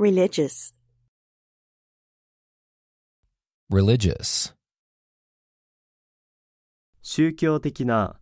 religious religious 宗教的な